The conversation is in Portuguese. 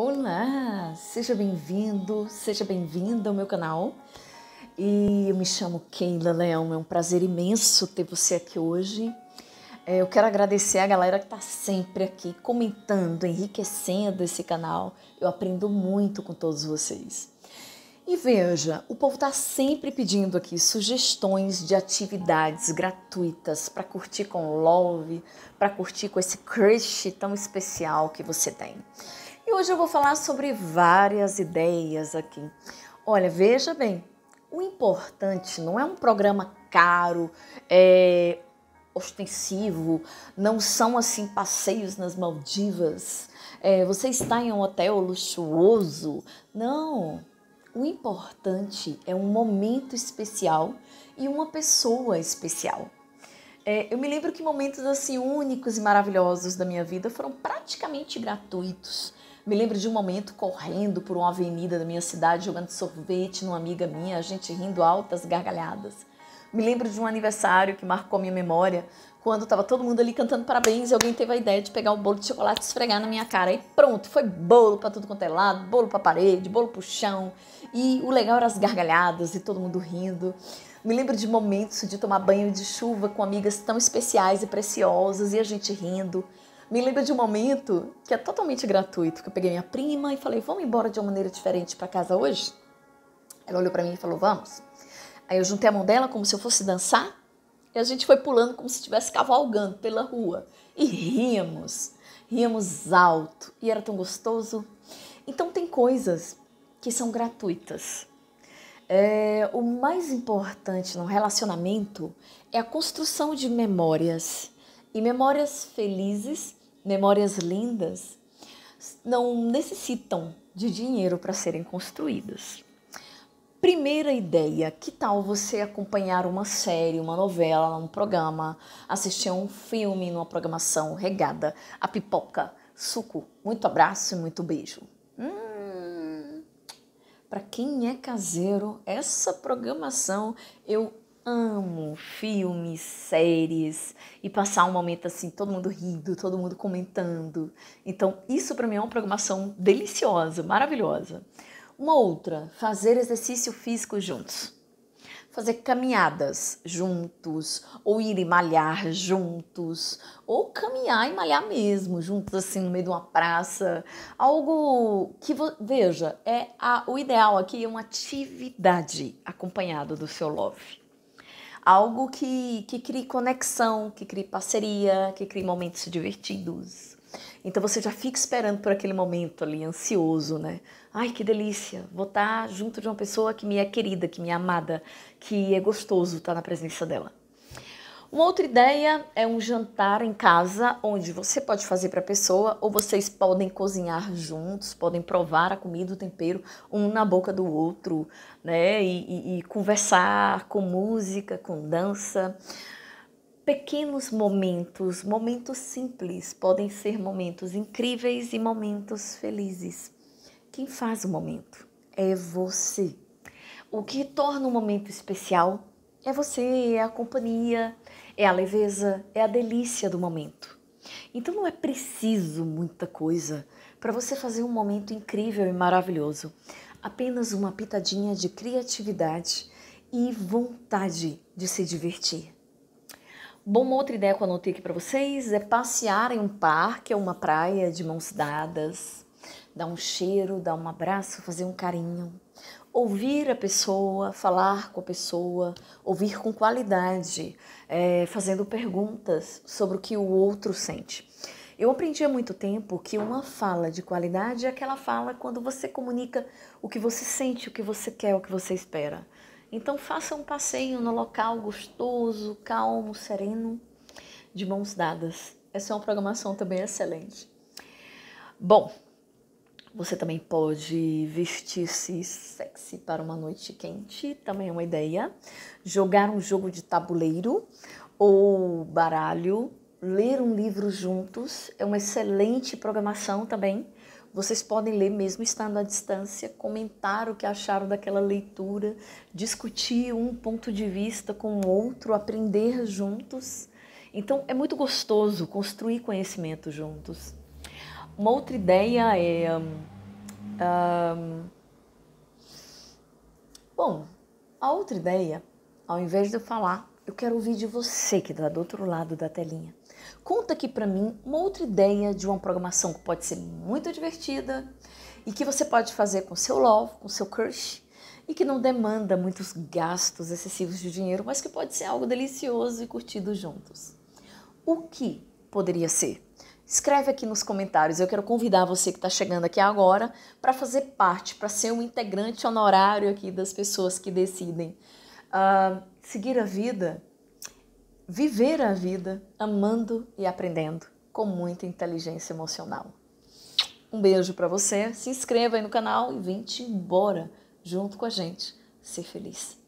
Olá, seja bem-vindo, seja bem-vinda ao meu canal. E eu me chamo Keila Leão, é um prazer imenso ter você aqui hoje. É, eu quero agradecer a galera que está sempre aqui comentando, enriquecendo esse canal. Eu aprendo muito com todos vocês. E veja, o povo está sempre pedindo aqui sugestões de atividades gratuitas para curtir com Love, para curtir com esse crush tão especial que você tem. E hoje eu vou falar sobre várias ideias aqui. Olha, veja bem, o importante não é um programa caro, é, ostensivo, não são assim passeios nas Maldivas. É, você está em um hotel luxuoso. Não. O importante é um momento especial e uma pessoa especial. É, eu me lembro que momentos assim únicos e maravilhosos da minha vida foram praticamente gratuitos me lembro de um momento correndo por uma avenida da minha cidade, jogando sorvete numa amiga minha, a gente rindo altas gargalhadas. Me lembro de um aniversário que marcou minha memória, quando estava todo mundo ali cantando parabéns e alguém teve a ideia de pegar um bolo de chocolate e esfregar na minha cara. E pronto, foi bolo para tudo quanto é lado, bolo para parede, bolo para chão. E o legal era as gargalhadas e todo mundo rindo. Me lembro de momentos de tomar banho de chuva com amigas tão especiais e preciosas e a gente rindo me lembra de um momento que é totalmente gratuito, que eu peguei minha prima e falei: "Vamos embora de uma maneira diferente para casa hoje?" Ela olhou para mim e falou: "Vamos". Aí eu juntei a mão dela como se eu fosse dançar, e a gente foi pulando como se estivesse cavalgando pela rua e ríamos, ríamos alto, e era tão gostoso. Então tem coisas que são gratuitas. É, o mais importante no relacionamento é a construção de memórias e memórias felizes memórias lindas, não necessitam de dinheiro para serem construídas. Primeira ideia: que tal você acompanhar uma série, uma novela, um programa, assistir a um filme numa programação regada a pipoca, suco, muito abraço e muito beijo? Hum, para quem é caseiro, essa programação eu amo filmes, séries e passar um momento assim, todo mundo rindo, todo mundo comentando. Então, isso para mim é uma programação deliciosa, maravilhosa. Uma outra, fazer exercício físico juntos. Fazer caminhadas juntos, ou ir e malhar juntos, ou caminhar e malhar mesmo, juntos assim no meio de uma praça. Algo que, veja, é a, o ideal aqui é uma atividade acompanhada do seu love algo que, que crie conexão, que crie parceria, que crie momentos divertidos. Então você já fica esperando por aquele momento ali, ansioso, né? Ai, que delícia! Vou estar junto de uma pessoa que me é querida, que me é amada, que é gostoso estar na presença dela. Uma outra ideia é um jantar em casa, onde você pode fazer para a pessoa ou vocês podem cozinhar juntos, podem provar a comida, o tempero, um na boca do outro, né? E, e, e conversar com música, com dança. Pequenos momentos, momentos simples, podem ser momentos incríveis e momentos felizes. Quem faz o momento é você. O que torna um momento especial é você, é a companhia, é a leveza, é a delícia do momento. Então não é preciso muita coisa para você fazer um momento incrível e maravilhoso. Apenas uma pitadinha de criatividade e vontade de se divertir. Bom, uma outra ideia que eu anotei aqui para vocês é passear em um parque ou é uma praia de mãos dadas, dar um cheiro, dar um abraço, fazer um carinho, ouvir a pessoa, falar com a pessoa, ouvir com qualidade, é, fazendo perguntas sobre o que o outro sente. Eu aprendi há muito tempo que uma fala de qualidade é aquela fala quando você comunica o que você sente, o que você quer, o que você espera. Então faça um passeio no local gostoso, calmo, sereno, de mãos dadas. Essa é uma programação também excelente. Bom, você também pode vestir-se sexy para uma noite quente, também é uma ideia. Jogar um jogo de tabuleiro ou baralho, ler um livro juntos é uma excelente programação também. Vocês podem ler mesmo estando à distância, comentar o que acharam daquela leitura, discutir um ponto de vista com o outro, aprender juntos. Então é muito gostoso construir conhecimento juntos. Uma outra ideia é. Um, hum, bom, a outra ideia, ao invés de eu falar, eu quero ouvir de você que está do outro lado da telinha. Conta aqui para mim uma outra ideia de uma programação que pode ser muito divertida e que você pode fazer com seu love, com seu crush e que não demanda muitos gastos excessivos de dinheiro, mas que pode ser algo delicioso e curtido juntos. O que poderia ser? Escreve aqui nos comentários. Eu quero convidar você que está chegando aqui agora para fazer parte, para ser um integrante honorário aqui das pessoas que decidem uh, seguir a vida, viver a vida, amando e aprendendo com muita inteligência emocional. Um beijo para você. Se inscreva aí no canal e vem te embora junto com a gente ser feliz.